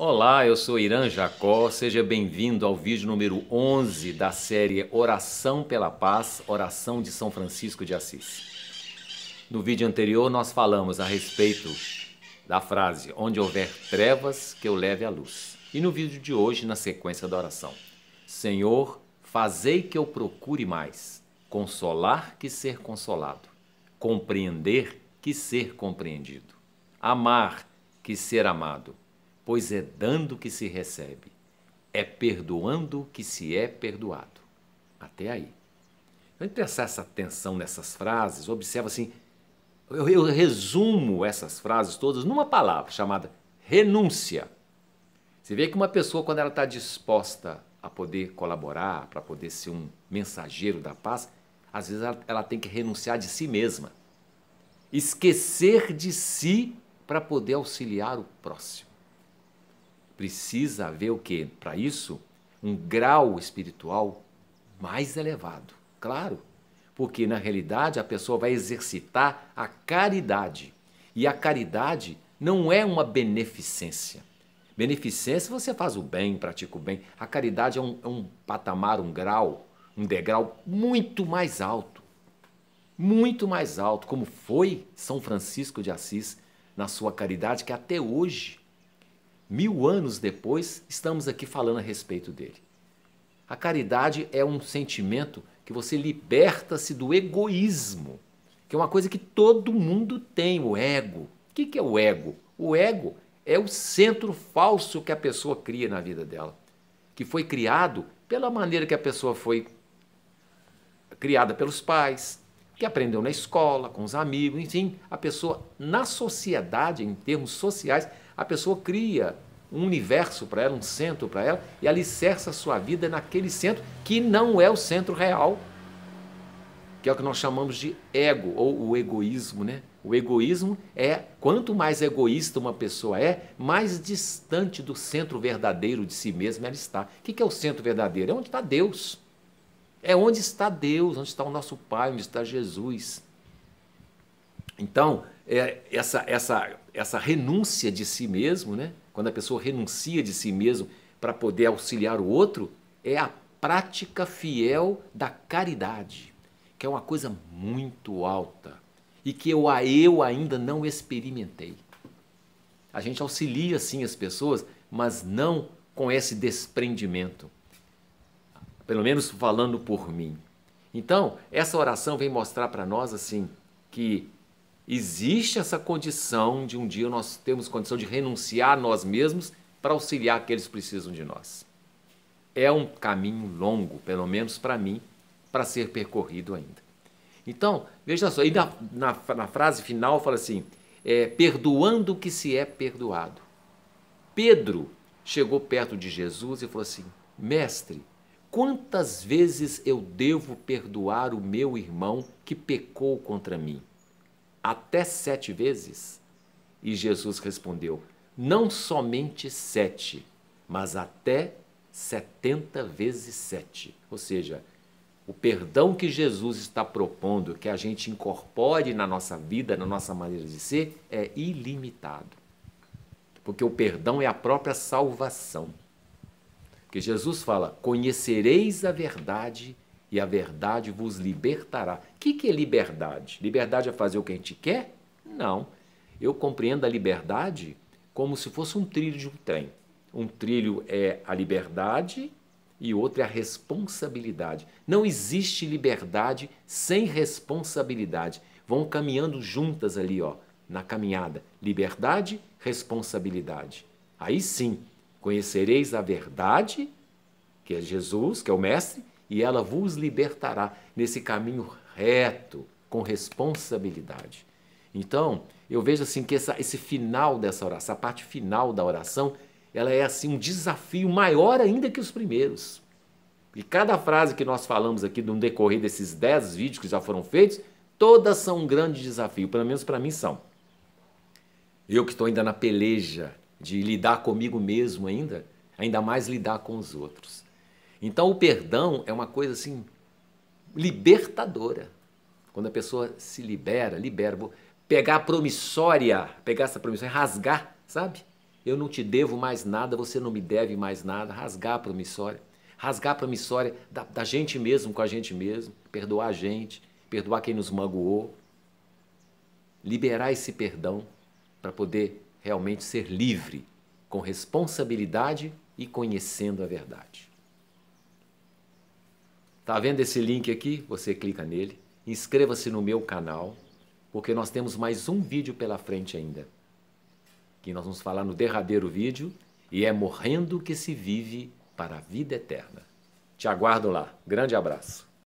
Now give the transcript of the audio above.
Olá, eu sou Irã Jacó, seja bem-vindo ao vídeo número 11 da série Oração pela Paz, Oração de São Francisco de Assis. No vídeo anterior nós falamos a respeito da frase Onde houver trevas, que eu leve a luz. E no vídeo de hoje, na sequência da oração, Senhor, fazei que eu procure mais, consolar que ser consolado, compreender que ser compreendido, amar que ser amado pois é dando que se recebe, é perdoando que se é perdoado. Até aí. vamos então, prestar essa atenção nessas frases, observa assim, eu, eu resumo essas frases todas numa palavra chamada renúncia. Você vê que uma pessoa, quando ela está disposta a poder colaborar, para poder ser um mensageiro da paz, às vezes ela, ela, tem que renunciar de si mesma, esquecer de si para poder auxiliar o próximo precisa haver o quê? Para isso, um grau espiritual mais elevado. Claro, porque na realidade a pessoa vai exercitar a caridade. E a caridade não é uma beneficência. Beneficência, você faz o bem, pratica o bem. A caridade é um, é um patamar, um grau, um degrau muito mais alto. Muito mais alto, como foi São Francisco de Assis na sua caridade, que até hoje Mil anos depois, estamos aqui falando a respeito dele. A caridade é um sentimento que você liberta-se do egoísmo, que é uma coisa que todo mundo tem, o ego. O que é o ego? O ego é o centro falso que a pessoa cria na vida dela, que foi criado pela maneira que a pessoa foi criada pelos pais, que aprendeu na escola, com os amigos, enfim, a pessoa na sociedade, em termos sociais, a pessoa cria um universo para ela, um centro para ela e alicerça a sua vida naquele centro que não é o centro real, que é o que nós chamamos de ego ou o egoísmo, né? O egoísmo é quanto mais egoísta uma pessoa é, mais distante do centro verdadeiro de si mesma ela está. O que é o centro verdadeiro? É onde está Deus. É onde está Deus, onde está o nosso Pai, onde está Jesus. Então, é essa, essa, essa renúncia de si mesmo, né? quando a pessoa renuncia de si mesmo para poder auxiliar o outro, é a prática fiel da caridade, que é uma coisa muito alta e que eu, eu ainda não experimentei. A gente auxilia sim as pessoas, mas não com esse desprendimento pelo menos falando por mim. Então, essa oração vem mostrar para nós assim que existe essa condição de um dia nós termos condição de renunciar a nós mesmos para auxiliar aqueles que precisam de nós. É um caminho longo, pelo menos para mim, para ser percorrido ainda. Então, veja só, e na, na, na frase final fala assim: é, perdoando o que se é perdoado. Pedro chegou perto de Jesus e falou assim: Mestre, Quantas vezes eu devo perdoar o meu irmão que pecou contra mim? Até sete vezes? E Jesus respondeu: Não somente sete, mas até setenta vezes sete. Ou seja, o perdão que Jesus está propondo que a gente incorpore na nossa vida, na nossa maneira de ser, é ilimitado. Porque o perdão é a própria salvação. Porque Jesus fala: Conhecereis a verdade e a verdade vos libertará. O que, que é liberdade? Liberdade é fazer o que a gente quer? Não. Eu compreendo a liberdade como se fosse um trilho de um trem. Um trilho é a liberdade e outro é a responsabilidade. Não existe liberdade sem responsabilidade. Vão caminhando juntas ali, ó, na caminhada. Liberdade, responsabilidade. Aí sim, Conhecereis a verdade, que é Jesus, que é o Mestre, e ela vos libertará nesse caminho reto, com responsabilidade. Então, eu vejo assim que essa, esse final dessa oração, a parte final da oração, ela é assim um desafio maior ainda que os primeiros. E cada frase que nós falamos aqui no decorrer desses dez vídeos que já foram feitos, todas são um grande desafio, pelo menos para mim são. Eu que estou ainda na peleja, de lidar comigo mesmo ainda, ainda mais lidar com os outros. Então o perdão é uma coisa assim libertadora. Quando a pessoa se libera, libera, pegar a promissória, pegar essa promissória, rasgar, sabe? Eu não te devo mais nada, você não me deve mais nada, rasgar a promissória. Rasgar a promissória da, da gente mesmo com a gente mesmo, perdoar a gente, perdoar quem nos magoou, liberar esse perdão para poder realmente ser livre, com responsabilidade e conhecendo a verdade. Está vendo esse link aqui? Você clica nele, inscreva-se no meu canal, porque nós temos mais um vídeo pela frente ainda. Que nós vamos falar no derradeiro vídeo e é morrendo que se vive para a vida eterna. Te aguardo lá. Grande abraço.